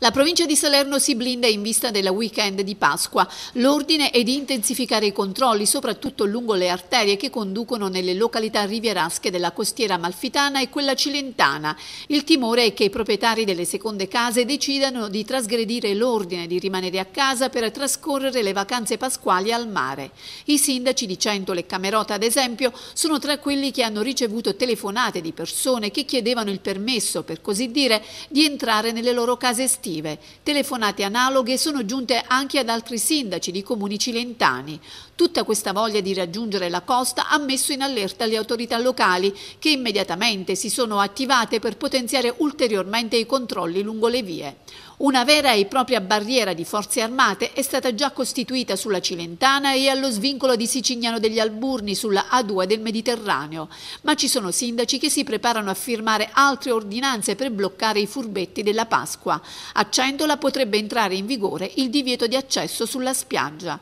La provincia di Salerno si blinda in vista del weekend di Pasqua. L'ordine è di intensificare i controlli, soprattutto lungo le arterie che conducono nelle località rivierasche della costiera malfitana e quella cilentana. Il timore è che i proprietari delle seconde case decidano di trasgredire l'ordine di rimanere a casa per trascorrere le vacanze pasquali al mare. I sindaci di Centole e Camerota, ad esempio, sono tra quelli che hanno ricevuto telefonate di persone che chiedevano il permesso, per così dire, di entrare nelle loro case estive amministrative. Telefonate analoghe sono giunte anche ad altri sindaci di comuni cilentani. Tutta questa voglia di raggiungere la costa ha messo in allerta le autorità locali che immediatamente si sono attivate per potenziare ulteriormente i controlli lungo le vie. Una vera e propria barriera di forze armate è stata già costituita sulla Cilentana e allo svincolo di Sicignano degli Alburni sulla A2 del Mediterraneo, ma ci sono sindaci che si preparano a firmare altre ordinanze per bloccare i furbetti della Pasqua. A Centola potrebbe entrare in vigore il divieto di accesso sulla spiaggia.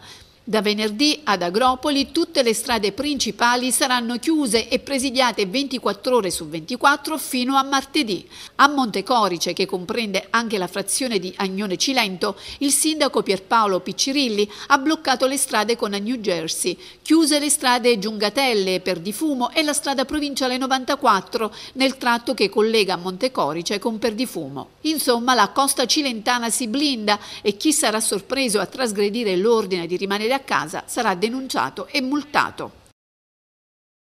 Da venerdì ad Agropoli tutte le strade principali saranno chiuse e presidiate 24 ore su 24 fino a martedì. A Montecorice, che comprende anche la frazione di Agnone Cilento, il sindaco Pierpaolo Piccirilli ha bloccato le strade con New Jersey, chiuse le strade Giungatelle per Difumo e la strada provinciale 94 nel tratto che collega Montecorice con Perdifumo. Insomma, la costa cilentana si blinda e chi sarà sorpreso a trasgredire l'ordine di rimanere a casa sarà denunciato e multato.